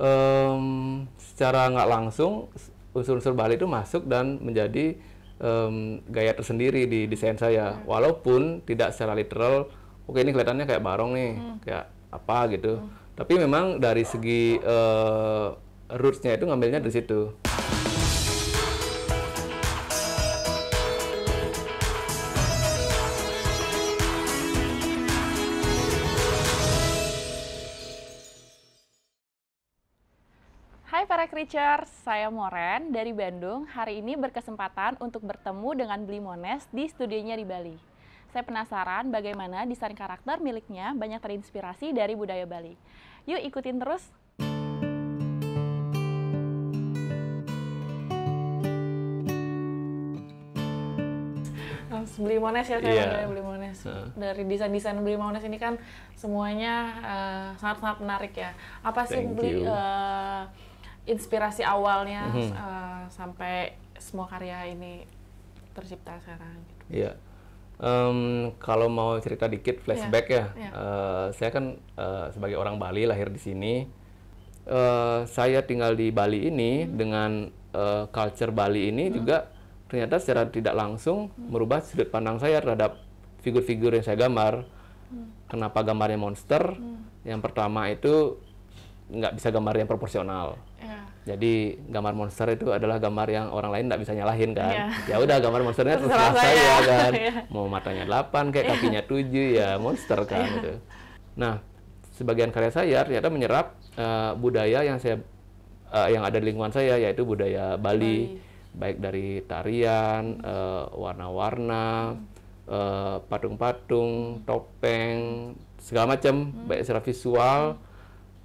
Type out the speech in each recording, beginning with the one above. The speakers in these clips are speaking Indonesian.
um, secara nggak langsung unsur-unsur Bali itu masuk dan menjadi um, gaya tersendiri di desain saya. Hmm. Walaupun tidak secara literal, oke ini kelihatannya kayak barong nih, hmm. kayak apa gitu. Hmm. Tapi memang dari segi uh, rootsnya itu ngambilnya dari situ. Teacher, saya Moren dari Bandung. Hari ini berkesempatan untuk bertemu dengan Bli Mones di studionya di Bali. Saya penasaran bagaimana desain karakter miliknya banyak terinspirasi dari budaya Bali. Yuk ikutin terus beli mones ya saya yeah. beli mones uh. dari desain desain beli mones ini kan semuanya eh, sangat-sangat uh, menarik ya apa sih Thank beli you. uh, inspirasi awalnya mm-hmm. uh, sampai semua karya ini tercipta sekarang. Gitu. Iya. Um, kalau mau cerita dikit flashback yeah. ya, yeah. Iya. Uh, saya kan uh, sebagai orang Bali lahir di sini. Uh, saya tinggal di Bali ini hmm. dengan uh, culture Bali ini hmm. juga ternyata secara tidak langsung hmm. merubah sudut pandang saya terhadap figur-figur yang saya gambar. Hmm. Kenapa gambarnya monster? Hmm. Yang pertama itu nggak bisa gambar yang proporsional. Yeah. Jadi gambar monster itu adalah gambar yang orang lain nggak bisa nyalahin kan. Yeah. Ya udah gambar monsternya terserah saya kan? ya, kan. Yeah. Mau matanya 8 kayak yeah. kakinya 7 ya monster kan yeah. gitu. Nah, sebagian karya saya ternyata menyerap uh, budaya yang saya uh, yang ada di lingkungan saya yaitu budaya Bali, Bali. baik dari tarian, eh, warna-warna, hmm. uh, patung-patung, topeng, segala macam hmm. baik secara visual hmm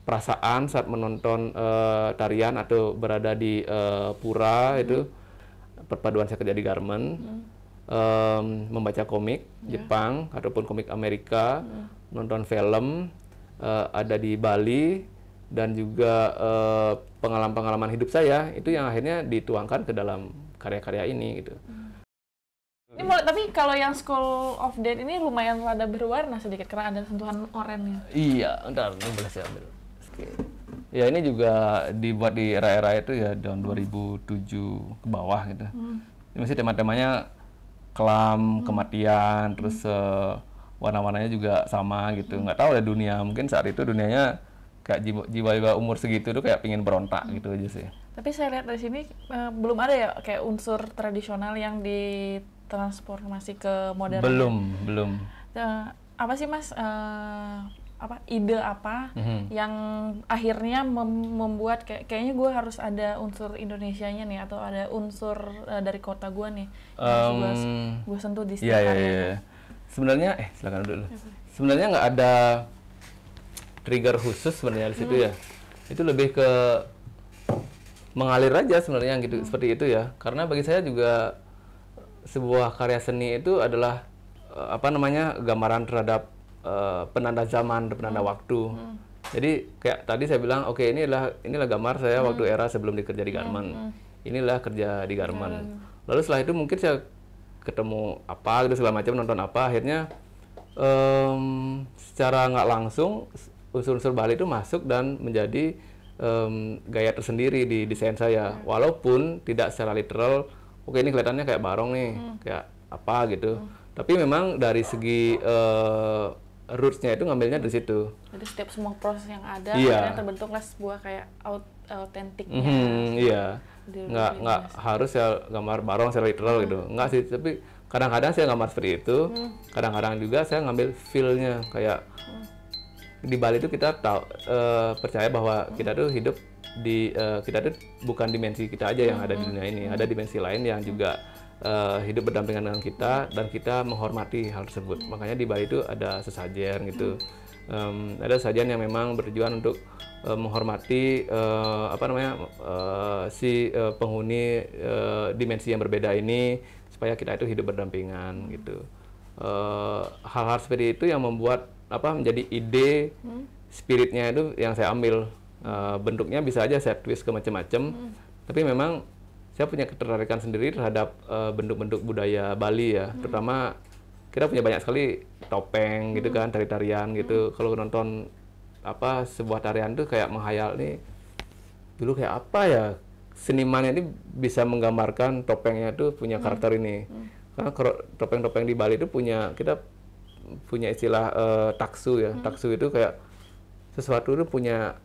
perasaan saat menonton uh, tarian atau berada di uh, pura hmm. itu perpaduan saya kerja di garment hmm. um, membaca komik yeah. Jepang ataupun komik Amerika hmm. nonton film uh, ada di Bali dan juga pengalaman-pengalaman uh, hidup saya itu yang akhirnya dituangkan ke dalam karya-karya ini gitu. Hmm. Ini mulai, tapi kalau yang School of Dead ini lumayan rada berwarna sedikit karena ada sentuhan oranye. Iya, entar boleh saya ambil. Okay. Ya ini juga dibuat di era-era itu ya tahun 2007 ke bawah gitu. Hmm. Ini masih tema-temanya kelam, hmm. kematian, hmm. terus uh, warna-warnanya juga sama gitu. Nggak tahu ya dunia mungkin saat itu dunianya kayak jiwa-jiwa umur segitu tuh kayak pingin berontak hmm. gitu aja sih. Tapi saya lihat dari sini uh, belum ada ya kayak unsur tradisional yang ditransformasi ke modern. Belum, belum. Uh, apa sih mas uh, apa ide apa mm-hmm. yang akhirnya mem- membuat kayak kayaknya gue harus ada unsur Indonesianya nih atau ada unsur uh, dari kota gue nih um, gue sentuh di sini yeah, yeah, yeah. sebenarnya eh silakan dulu iya, sebenarnya nggak ada trigger khusus sebenarnya di situ hmm. ya itu lebih ke mengalir aja sebenarnya gitu hmm. seperti itu ya karena bagi saya juga sebuah karya seni itu adalah eh, apa namanya gambaran terhadap Eh, penanda zaman, penanda hmm. waktu. Hmm. Jadi kayak tadi saya bilang, oke okay, ini inilah gambar saya hmm. waktu era sebelum dikerja di hmm, Garmen. Hmm. Inilah kerja di Garmen. Hmm. Lalu setelah itu mungkin saya ketemu apa gitu segala macam nonton apa akhirnya um, secara nggak langsung unsur-unsur Bali itu masuk dan menjadi um, gaya tersendiri di desain saya hmm. walaupun tidak secara literal oke okay, ini kelihatannya kayak barong nih hmm. kayak apa gitu hmm. tapi memang dari segi uh, rootsnya itu ngambilnya dari situ. Jadi setiap semua proses yang ada, yeah. terbentuklah sebuah kayak out autentik. Mm -hmm, iya. Nggak nggak harus ya gambar barong secara literal hmm. gitu. Mhm. Nggak sih, tapi kadang-kadang saya gambar seperti itu. Mhm. Kadang-kadang hmm. juga saya ngambil feel-nya kayak hmm. di Bali itu kita tahu uh, percaya bahwa hmm. kita tuh hidup di uh, kita tuh bukan dimensi kita aja yang hmm. ada di mhm, dunia ini, hmm. ada dimensi lain yang juga uh, hidup berdampingan dengan kita dan kita menghormati hal tersebut. Makanya di Bali itu ada sesajen gitu. Um, ada sesajen yang memang bertujuan untuk uh, menghormati uh, apa namanya uh, si uh, penghuni uh, dimensi yang berbeda ini supaya kita itu hidup berdampingan gitu. hal-hal uh, seperti itu yang membuat apa menjadi ide hmm. spiritnya itu yang saya ambil uh, bentuknya bisa aja saya twist ke macam-macam hmm. tapi memang saya punya ketertarikan sendiri terhadap eh, bentuk-bentuk uh, budaya Bali ya, hmm. terutama kita punya banyak sekali topeng gitu hmm. kan, tari-tarian gitu. Hmm. Kalau nonton apa sebuah tarian tuh kayak menghayal nih dulu kayak apa ya seniman ini bisa menggambarkan topengnya tuh punya hmm. karakter ini. Hmm. Karena topeng-topeng di Bali itu punya kita punya istilah uh, taksu ya. Hmm. Taksu itu kayak sesuatu itu punya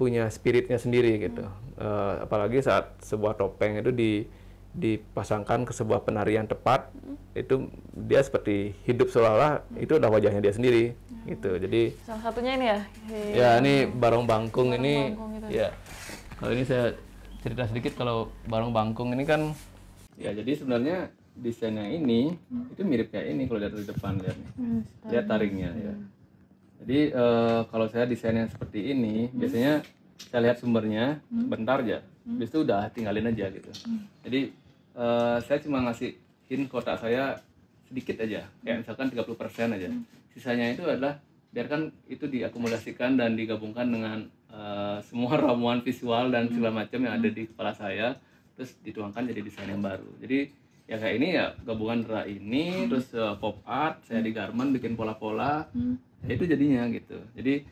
punya spiritnya sendiri gitu. Uh, apalagi saat sebuah topeng itu di dipasangkan ke sebuah penarian tepat, hmm. itu dia seperti hidup seolah-olah hmm. itu udah wajahnya dia sendiri hmm. gitu. Jadi salah satunya ini ya. Hei. Ya iya. ini barong bangkung barong ini. Bangkung Ya kalau ini saya cerita sedikit kalau barong bangkung ini kan ya jadi sebenarnya desainnya ini hmm. itu mirip kayak ini kalau lihat dari depan lihat Hmm, lihat taringnya hmm. ya mm. Jadi uh, kalau saya desain yang seperti ini hmm. biasanya saya lihat sumbernya hmm. bentar aja. Hmm. Habis itu udah tinggalin aja gitu. Hmm. Jadi uh, saya cuma ngasih hint kotak saya sedikit aja. Kayak hmm. misalkan 30% aja. Hmm. Sisanya itu adalah biarkan itu diakumulasikan dan digabungkan dengan uh, semua ramuan visual dan hmm. segala macam yang ada di kepala saya terus dituangkan jadi desain yang baru. Jadi ya kayak ini ya gabungan antara ini hmm. terus uh, pop art saya di garment bikin pola-pola hmm ya itu jadinya gitu jadi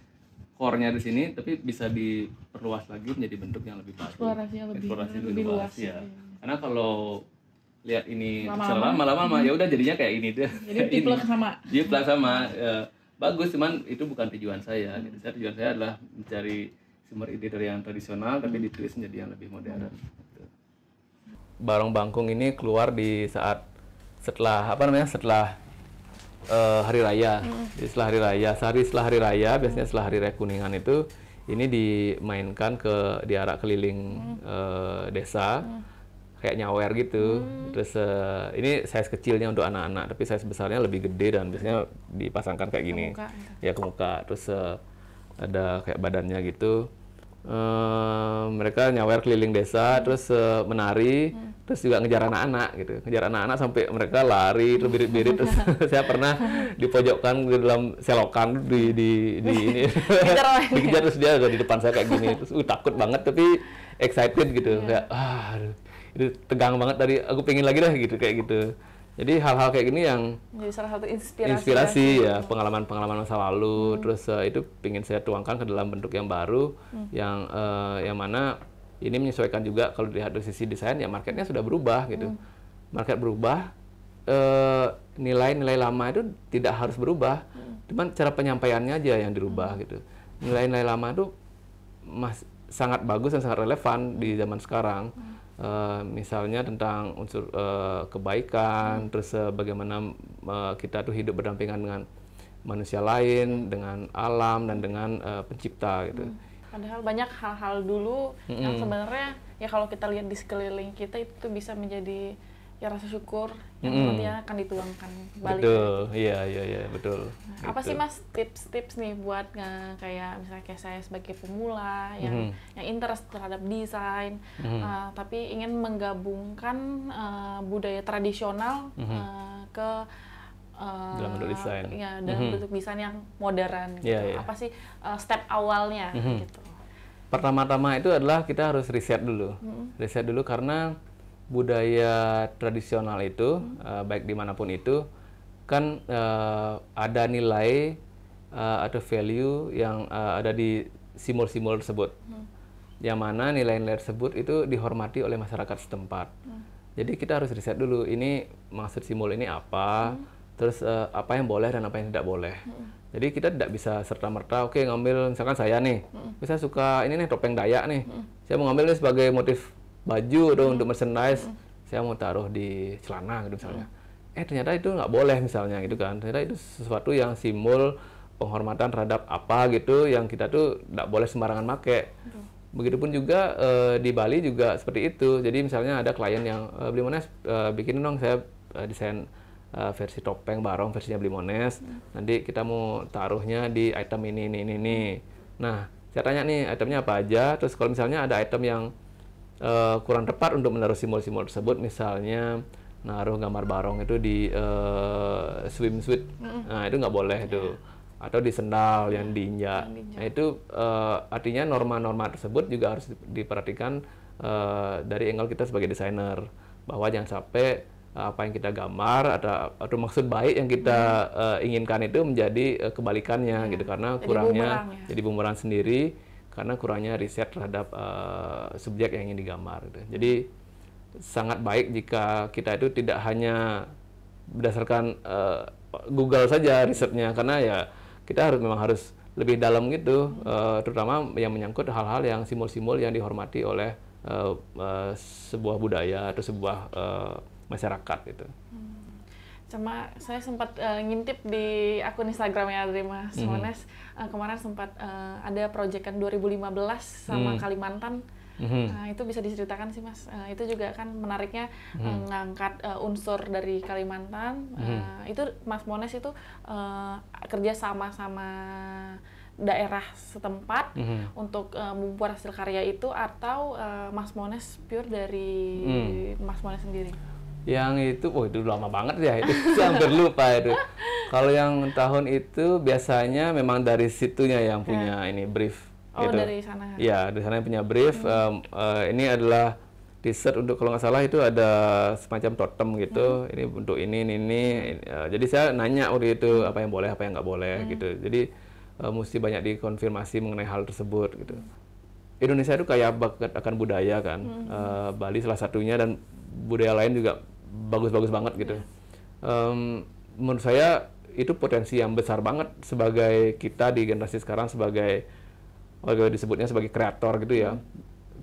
core-nya di sini tapi bisa diperluas lagi menjadi bentuk yang lebih bagus. eksplorasinya lebih, eksplorasi lebih, lebih luas, ya. ya karena kalau lihat ini lama-lama lama-lama ya udah jadinya kayak ini deh jadi diplak sama diplak iya, sama ya, bagus cuman itu bukan tujuan saya hmm. gitu. tujuan saya adalah mencari sumber ide dari yang tradisional tapi hmm. ditulis menjadi yang lebih modern Hmm. barong bangkung ini keluar di saat setelah apa namanya setelah uh, hari raya. Hmm. setelah hari raya, sehari setelah hari raya, hmm. biasanya setelah hari raya kuningan itu ini dimainkan ke diarak keliling hmm. uh, desa. Hmm. Kayak nyawer gitu, hmm. terus uh, ini size kecilnya untuk anak-anak, tapi size besarnya lebih gede dan biasanya dipasangkan kayak gini, kemuka. ya ke muka, terus uh, ada kayak badannya gitu Uh, mereka nyawer keliling desa, hmm. terus uh, menari, hmm. terus juga ngejar anak-anak gitu, ngejar anak-anak sampai mereka lari terus terbirit-birit. terus saya pernah dipojokkan di dalam selokan di di di ini, ya? dikejar terus dia di depan saya kayak gini, terus uh, takut banget tapi excited gitu, yeah. kayak ah, itu tegang banget tadi, aku pengen lagi dah gitu kayak gitu. Jadi hal-hal kayak gini yang jadi salah satu inspirasi, inspirasi ya. ya pengalaman-pengalaman masa lalu. Hmm. Terus uh, itu ingin saya tuangkan ke dalam bentuk yang baru, hmm. yang uh, yang mana ini menyesuaikan juga kalau dilihat dari sisi desain ya marketnya sudah berubah gitu. Hmm. Market berubah, eh, nilai-nilai uh, lama itu tidak harus berubah, hmm. cuman cara penyampaiannya aja yang dirubah hmm. gitu. Nilai-nilai lama itu mas sangat bagus dan sangat relevan di zaman sekarang. Hmm Uh, misalnya tentang unsur uh, kebaikan, hmm. terus uh, bagaimana uh, kita tuh hidup berdampingan dengan manusia lain, iya. dengan alam dan dengan uh, pencipta gitu. Hmm. Padahal banyak hal-hal dulu hmm. yang sebenarnya ya kalau kita lihat di sekeliling kita itu bisa menjadi ya rasa syukur yang mm. nantinya akan dituangkan balik. Betul, iya iya iya betul. Nah, apa betul. sih mas tips-tips nih buat nge, kayak misalnya kayak saya sebagai pemula yang mm. yang interest terhadap desain, mm. uh, tapi ingin menggabungkan uh, budaya tradisional mm. uh, ke Uh, dalam bentuk desain, ya dalam mm-hmm. bentuk desain yang modern. Gitu. Yeah, yeah. Apa sih uh, step awalnya mm-hmm. gitu? Pertama-tama itu adalah kita harus riset dulu, mm-hmm. riset dulu karena budaya tradisional itu hmm. uh, baik dimanapun itu kan uh, ada nilai uh, atau value yang uh, ada di simbol-simbol tersebut hmm. yang mana nilai-nilai tersebut itu dihormati oleh masyarakat setempat hmm. jadi kita harus riset dulu ini maksud simbol ini apa hmm. terus uh, apa yang boleh dan apa yang tidak boleh hmm. jadi kita tidak bisa serta merta oke okay, ngambil misalkan saya nih hmm. saya suka ini nih topeng Dayak nih hmm. saya mau ngambil ini sebagai motif baju dong untuk merchandise saya mau taruh di celana gitu misalnya eh ternyata itu nggak boleh misalnya gitu kan ternyata itu sesuatu yang simbol penghormatan terhadap apa gitu yang kita tuh nggak boleh sembarangan make begitupun juga e, di Bali juga seperti itu jadi misalnya ada klien yang e, beli mones e, eh, bikin dong saya e, desain uh, versi topeng barong versinya beli mones hmm. nanti kita mau taruhnya di item ini ini, ini. Hmm. nah saya tanya nih itemnya apa aja terus kalau misalnya ada item yang uh, kurang tepat untuk menaruh simbol-simbol tersebut misalnya naruh gambar barong itu di uh, eh, swimsuit mm nah itu nggak boleh yeah. tuh iya. atau di sendal yeah. yang diinjak nah itu uh, artinya norma-norma tersebut juga harus diperhatikan uh, dari angle kita sebagai desainer bahwa jangan sampai apa yang kita gambar atau atau maksud baik yang kita hmm. uh, inginkan itu menjadi uh, kebalikannya iya. gitu karena jadi kurangnya bumerang, ya. jadi bumerang sendiri karena kurangnya riset terhadap uh, subjek yang ingin digambar. Gitu. Jadi sangat baik jika kita itu tidak hanya berdasarkan uh, Google saja risetnya, karena ya kita harus memang harus lebih dalam gitu, uh, terutama yang menyangkut hal-hal yang simbol-simbol yang dihormati oleh uh, uh, sebuah budaya atau sebuah uh, masyarakat gitu. Hmm cuma saya sempat uh, ngintip di akun Instagramnya dari Mas mm uh, kemarin sempat uh, ada proyekan 2015 sama mm. Kalimantan mm-hmm. uh, itu bisa diceritakan sih Mas uh, itu juga kan menariknya mm. uh, ngangkat uh, unsur dari Kalimantan mm. uh, itu Mas Mones itu uh, kerja sama sama daerah setempat mm -hmm. untuk uh, membuat hasil karya itu atau uh, Mas Mones pure dari mm. Mas Mones sendiri? yang itu, oh itu lama banget ya itu yang hampir lupa itu. Kalau yang tahun itu biasanya memang dari situnya yang ya. punya yeah. ini brief. Oh gitu. dari sana. Ya dari sana yang punya brief. Hmm. Um, uh, ini adalah dessert untuk kalau nggak salah itu ada semacam totem gitu. Hmm. Ini untuk ini ini ini. Uh, jadi saya nanya waktu itu apa yang boleh apa yang nggak boleh hmm. gitu. Jadi uh, mesti banyak dikonfirmasi mengenai hal tersebut gitu. Indonesia itu kayak akan budaya kan. Hmm. Uh, Bali salah satunya dan budaya lain juga bagus-bagus banget gitu. Um, menurut saya itu potensi yang besar banget sebagai kita di generasi sekarang sebagai oh, kalau disebutnya sebagai kreator gitu ya. Hmm.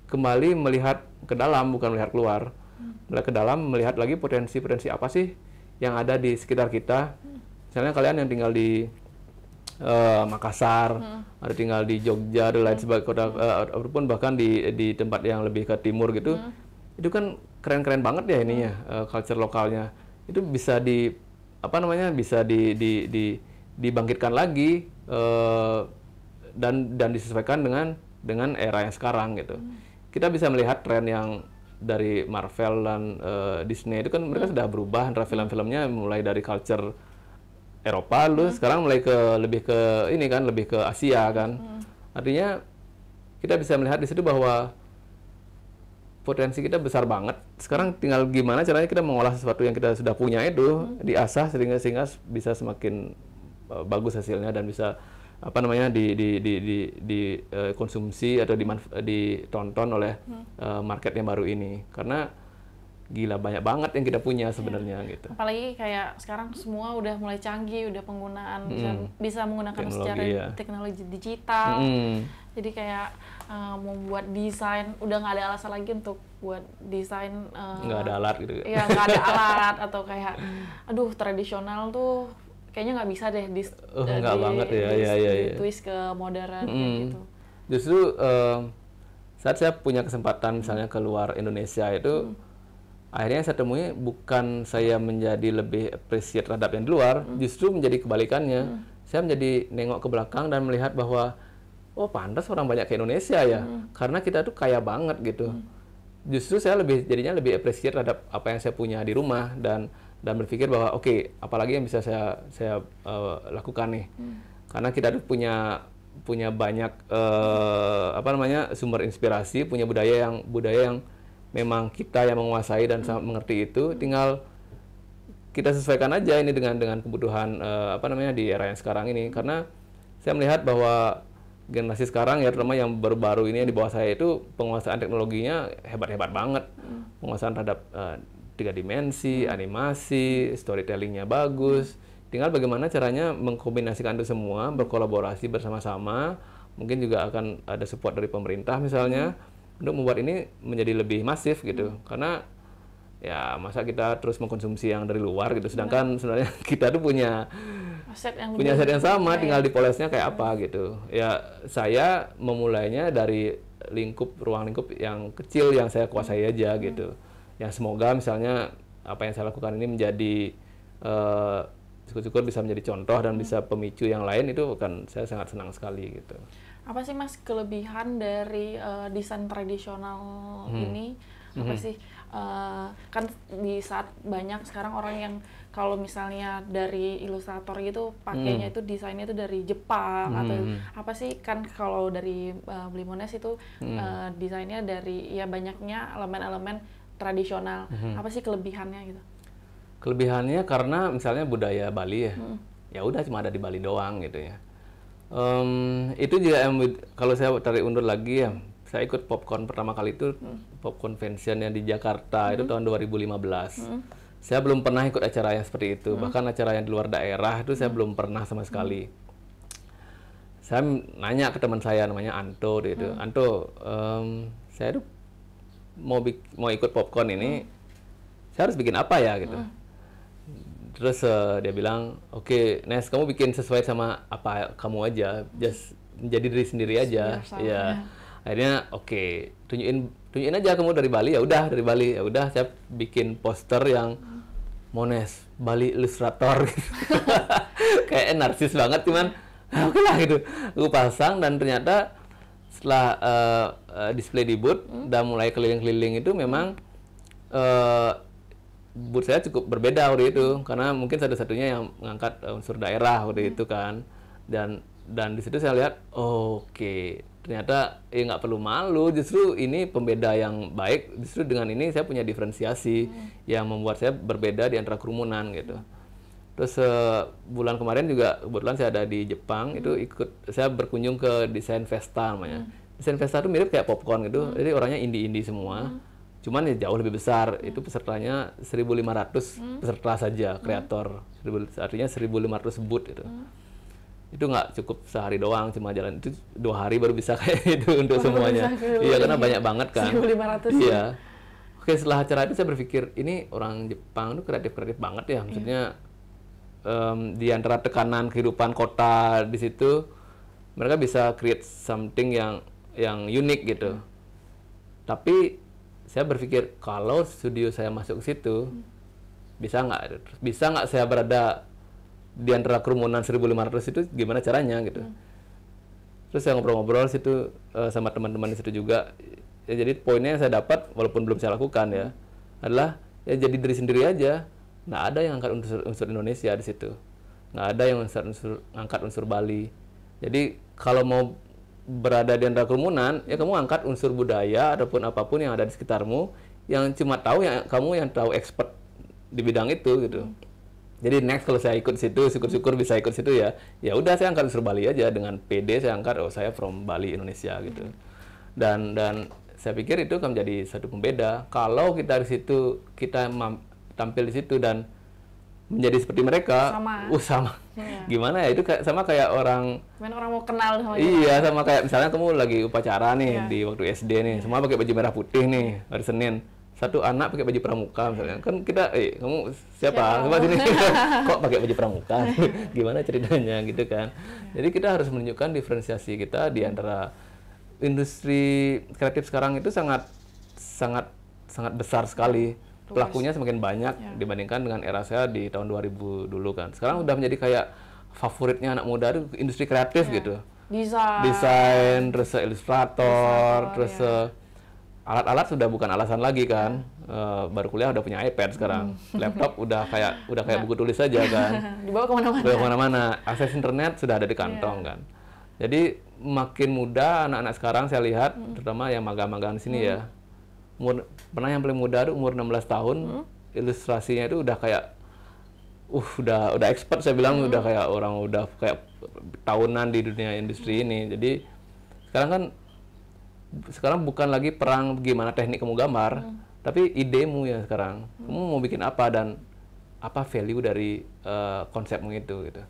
Kembali melihat ke dalam bukan melihat keluar. Hmm. Melihat ke dalam melihat lagi potensi-potensi apa sih yang ada di sekitar kita. Hmm. Misalnya kalian yang tinggal di uh, Makassar, hmm. ada tinggal di Jogja dan lain sebagainya, kota, uh, ataupun bahkan di di tempat yang lebih ke timur gitu, hmm. itu kan keren-keren banget ya ininya hmm. uh, culture lokalnya itu bisa di apa namanya bisa di, di, di dibangkitkan lagi uh, dan dan disesuaikan dengan dengan era yang sekarang gitu hmm. kita bisa melihat tren yang dari Marvel dan uh, Disney itu kan mereka hmm. sudah berubah antara hmm. film-filmnya mulai dari culture Eropa lalu hmm. sekarang mulai ke lebih ke ini kan lebih ke Asia kan hmm. artinya kita bisa melihat di situ bahwa potensi kita besar banget. Sekarang tinggal gimana caranya kita mengolah sesuatu yang kita sudah punya itu hmm. diasah sehingga sehingga bisa semakin uh, bagus hasilnya dan bisa apa namanya di di di di, di uh, konsumsi atau dimanf- ditonton oleh hmm. uh, market yang baru ini. Karena gila banyak banget yang kita punya iya. sebenarnya yeah. gitu. Apalagi kayak sekarang semua udah mulai canggih, udah penggunaan mm. bisa, menggunakan teknologi, secara ya. teknologi digital. Mm. Jadi kayak uh, eh, membuat desain udah nggak ada alasan lagi untuk buat desain eh, nggak uh, ada alat gitu. Iya nggak ada alat atau kayak aduh tradisional tuh kayaknya nggak bisa deh di uh, oh, di, banget ya, di, ya, ya, ya. twist ke modern mm. gitu. Justru uh, saat saya punya kesempatan misalnya keluar Indonesia itu mm akhirnya saya temui bukan saya menjadi lebih appreciate terhadap yang di luar hmm. justru menjadi kebalikannya hmm. saya menjadi nengok ke belakang dan melihat bahwa oh pantas orang banyak ke Indonesia ya hmm. karena kita tuh kaya banget gitu hmm. justru saya lebih jadinya lebih appreciate terhadap apa yang saya punya di rumah dan dan berpikir bahwa oke okay, apalagi yang bisa saya saya uh, lakukan nih hmm. karena kita tuh punya punya banyak uh, apa namanya sumber inspirasi punya budaya yang budaya yang memang kita yang menguasai dan sangat mengerti itu tinggal kita sesuaikan aja ini dengan dengan kebutuhan uh, apa namanya di era yang sekarang ini karena saya melihat bahwa generasi sekarang ya terutama yang baru-baru ini yang di bawah saya itu penguasaan teknologinya hebat-hebat banget hmm. penguasaan terhadap uh, tiga dimensi hmm. animasi storytellingnya bagus hmm. tinggal bagaimana caranya mengkombinasikan itu semua berkolaborasi bersama-sama mungkin juga akan ada support dari pemerintah misalnya hmm untuk membuat ini menjadi lebih masif gitu hmm. karena ya masa kita terus mengkonsumsi yang dari luar gitu sedangkan hmm. sebenarnya kita tuh punya aset yang punya aset yang sama kayak... tinggal dipolesnya kayak hmm. apa gitu ya saya memulainya dari lingkup ruang lingkup yang kecil yang saya kuasai hmm. aja gitu hmm. yang semoga misalnya apa yang saya lakukan ini menjadi eh, syukur-syukur bisa menjadi contoh dan hmm. bisa pemicu yang lain itu kan saya sangat senang sekali gitu apa sih mas kelebihan dari uh, desain tradisional hmm. ini apa hmm. sih uh, kan di saat banyak sekarang orang yang kalau misalnya dari ilustrator gitu pakainya hmm. itu desainnya itu dari Jepang hmm. atau apa sih kan kalau dari uh, Blimones itu hmm. uh, desainnya dari ya banyaknya elemen-elemen tradisional hmm. apa sih kelebihannya gitu kelebihannya karena misalnya budaya Bali ya hmm. ya udah cuma ada di Bali doang gitu ya Um, itu juga yang kalau saya tarik undur lagi ya, saya ikut popcorn pertama kali itu hmm. pop convention yang di Jakarta hmm. itu tahun 2015. Hmm. Saya belum pernah ikut acara yang seperti itu, hmm. bahkan acara yang di luar daerah itu saya hmm. belum pernah sama hmm. sekali. Hmm. Saya nanya ke teman saya namanya Anto gitu, hmm. Anto, um, saya tuh mau mau ikut popcorn ini, hmm. saya harus bikin apa ya gitu. Hmm terus uh, dia bilang oke okay, Nes kamu bikin sesuai sama apa kamu aja just menjadi diri sendiri aja iya. ya yeah. akhirnya oke okay, tunjukin tunjukin aja kamu dari Bali ya udah dari Bali ya udah saya bikin poster yang Mones Bali ilustrator kayak narsis banget cuman oke okay lah gitu gue pasang dan ternyata setelah uh, uh, display di booth hmm. udah mulai keliling-keliling itu memang uh, buat saya cukup berbeda waktu itu karena mungkin satu-satunya yang mengangkat eh, unsur daerah waktu hmm. itu kan dan dan di situ saya lihat oke okay. ternyata ya nggak perlu malu justru ini pembeda yang baik justru dengan ini saya punya diferensiasi hmm. yang membuat saya berbeda di antara kerumunan gitu terus uh, bulan kemarin juga kebetulan saya ada di Jepang hmm. itu ikut saya berkunjung ke desain Festa namanya hmm. desain Festa itu mirip kayak popcorn gitu hmm. jadi orangnya indie-indie semua hmm Cuman ya jauh lebih besar. Hmm. Itu pesertanya 1.500 hmm. peserta saja, hmm. kreator. Hmm. Artinya 1.500 boot itu. Hmm. Itu nggak cukup sehari doang, cuma jalan itu dua hari baru bisa kayak itu untuk baru semuanya. Bisa, gitu. iya, karena banyak banget kan. 1.500. Iya. Oke, setelah acara itu saya berpikir ini orang Jepang itu kreatif-kreatif banget ya. Maksudnya yeah. um, di antara tekanan kehidupan kota di situ mereka bisa create something yang yang unik gitu. Hmm. Tapi saya berpikir kalau studio saya masuk ke situ hmm. bisa nggak bisa nggak saya berada di antara kerumunan 1500 itu gimana caranya gitu hmm. terus saya ngobrol-ngobrol situ uh, sama teman-teman di situ juga ya, jadi poinnya yang saya dapat walaupun belum saya lakukan ya hmm. adalah ya jadi diri sendiri aja nggak ada yang angkat unsur, unsur Indonesia di situ nggak ada yang unsur, unsur angkat unsur Bali jadi kalau mau berada di antara kerumunan, ya kamu angkat unsur budaya ataupun apapun yang ada di sekitarmu yang cuma tahu yang kamu yang tahu expert di bidang itu gitu. Jadi next kalau saya ikut situ, syukur-syukur bisa ikut situ ya. Ya udah saya angkat unsur Bali aja dengan PD saya angkat oh saya from Bali Indonesia gitu. Dan dan saya pikir itu akan menjadi satu pembeda kalau kita di situ kita tampil di situ dan menjadi seperti mereka. Sama. Uh, sama yeah. gimana ya itu kayak, sama kayak orang Main orang mau kenal sama iya sama kayak misalnya kamu lagi upacara nih yeah. di waktu SD nih iya. semua pakai baju merah putih nih hari Senin satu anak pakai baju pramuka misalnya kan kita eh kamu siapa coba sini kok pakai baju pramuka gimana ceritanya gitu kan iya. jadi kita harus menunjukkan diferensiasi kita di antara industri kreatif sekarang itu sangat sangat sangat besar sekali Luas. pelakunya semakin banyak ya. dibandingkan dengan era saya di tahun 2000 dulu kan. Sekarang udah menjadi kayak favoritnya anak muda itu industri kreatif ya. gitu. Desain, desain, terus ilustrator, terus ya. alat-alat sudah bukan alasan lagi kan. Uh, baru kuliah udah punya iPad sekarang, hmm. laptop udah kayak udah kayak ya. buku tulis saja kan. Dibawa kemana-mana. Dibawa kemana-mana. Akses internet sudah ada di kantong ya. kan. Jadi makin muda anak-anak sekarang saya lihat, hmm. terutama yang magang-magang di sini hmm. ya umur pernah yang paling muda itu umur 16 tahun hmm. ilustrasinya itu udah kayak uh udah udah expert saya bilang hmm. udah kayak orang udah kayak tahunan di dunia industri hmm. ini jadi sekarang kan sekarang bukan lagi perang gimana teknik kamu gambar hmm. tapi idemu ya sekarang hmm. kamu mau bikin apa dan apa value dari uh, konsepmu itu gitu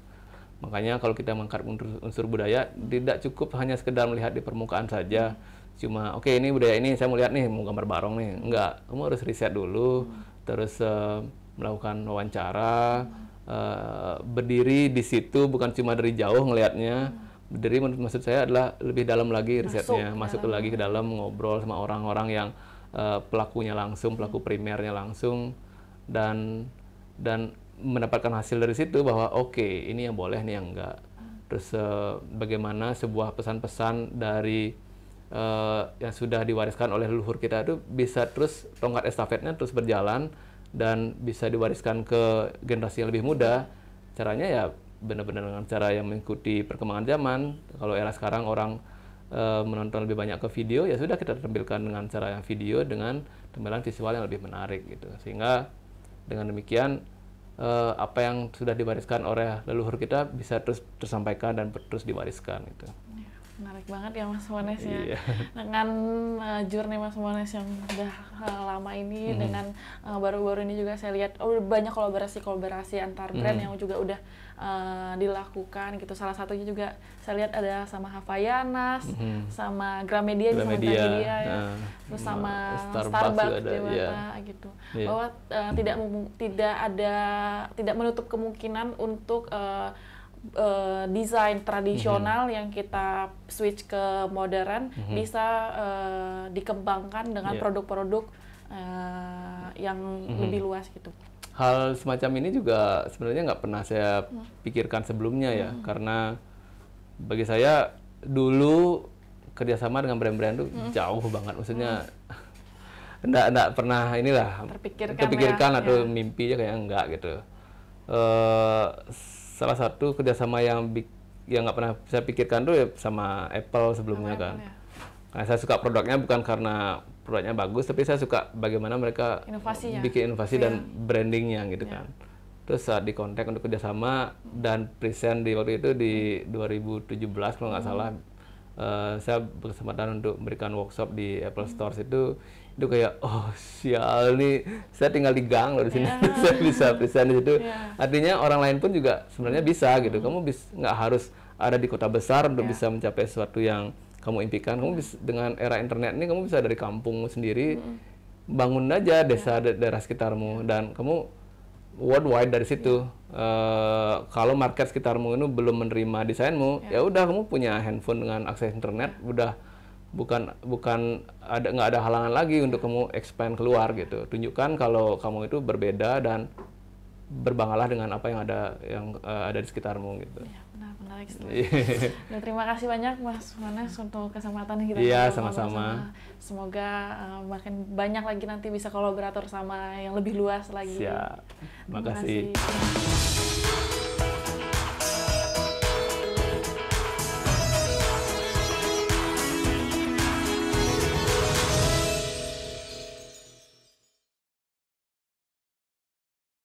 makanya kalau kita mengangkat unsur, unsur budaya tidak cukup hanya sekedar melihat di permukaan saja hmm cuma oke okay, ini budaya ini saya mau lihat nih mau gambar barong nih enggak kamu harus riset dulu hmm. terus uh, melakukan wawancara uh, berdiri di situ bukan cuma dari jauh ngelihatnya hmm. berdiri maksud saya adalah lebih dalam lagi risetnya masuk, masuk lagi ke dalam ngobrol sama orang-orang yang uh, pelakunya langsung pelaku primernya langsung dan dan mendapatkan hasil dari situ bahwa oke okay, ini yang boleh nih yang enggak terus uh, bagaimana sebuah pesan-pesan dari uh, yang sudah diwariskan oleh leluhur kita itu bisa terus tongkat estafetnya terus berjalan dan bisa diwariskan ke generasi yang lebih muda. Caranya ya benar-benar dengan cara yang mengikuti perkembangan zaman. Kalau era sekarang orang uh, menonton lebih banyak ke video, ya sudah kita tampilkan dengan cara yang video dengan tampilan visual yang lebih menarik gitu. Sehingga dengan demikian uh, apa yang sudah diwariskan oleh leluhur kita bisa terus tersampaikan dan terus diwariskan gitu menarik banget ya Mas Mones ya iya. dengan uh, journey Mas Mones yang udah uh, lama ini mm. dengan eh, baru-baru uh, ini juga saya lihat oh, banyak kolaborasi-kolaborasi antar brand mm. yang juga udah uh, dilakukan gitu salah satunya juga saya lihat ada sama Havaianas mm. Mm-hmm. sama Gramedia, Gramedia sama Gramedia ya. Uh, terus sama Starbucks, Starbucks gitu ada, Dewata, ya, yeah. gitu yeah. bahwa uh, tidak tidak ada tidak menutup kemungkinan untuk uh, uh, desain tradisional mm -hmm. yang kita switch ke modern mm -hmm. bisa uh, dikembangkan dengan iya. produk-produk yeah. uh, yang mm -hmm. lebih luas gitu. Hal semacam ini juga sebenarnya nggak pernah saya hmm. pikirkan sebelumnya ya, mm -hmm. karena bagi saya dulu kerjasama dengan brand-brand itu -hmm. jauh banget, maksudnya. Mm -hmm. enggak pernah inilah terpikirkan, terpikirkan ya, atau ya. mimpi aja kayak enggak gitu. Uh, salah satu kerjasama yang yang nggak pernah saya pikirkan tuh ya sama Apple sebelumnya sama kan. Apple, ya. Nah, saya suka produknya bukan karena produknya bagus, tapi saya suka bagaimana mereka Inovasinya. bikin inovasi yeah. Oh, dan iya. brandingnya gitu yeah. kan. Terus saat di kontak untuk kerjasama dan present di waktu itu di 2017 kalau nggak hmm. salah, uh, saya berkesempatan untuk memberikan workshop di Apple hmm. Stores itu itu kayak oh sial nih saya tinggal di gang loh di sini yeah. saya bisa bisa di situ yeah. artinya orang lain pun juga sebenarnya bisa gitu kamu bisa nggak harus ada di kota besar untuk yeah. bisa mencapai sesuatu yang kamu impikan kamu bisa dengan era internet ini kamu bisa dari kampung sendiri mm. bangun aja iya. desa yeah. daerah sekitarmu iya. dan kamu worldwide dari situ yeah. Iya. uh, kalau market sekitarmu itu belum menerima desainmu yeah. ya udah kamu punya handphone dengan akses internet udah bukan bukan ada nggak ada halangan lagi untuk kamu expand keluar gitu tunjukkan kalau kamu itu berbeda dan berbanggalah dengan apa yang ada yang uh, ada di sekitarmu gitu. Ya, benar benar iya. Dan terima kasih banyak Mas Manas untuk kesempatan kita. Iya sama-sama. Semoga uh, makin banyak lagi nanti bisa kolaborator sama yang lebih luas lagi. Siap. Terima kasih. Terima kasih.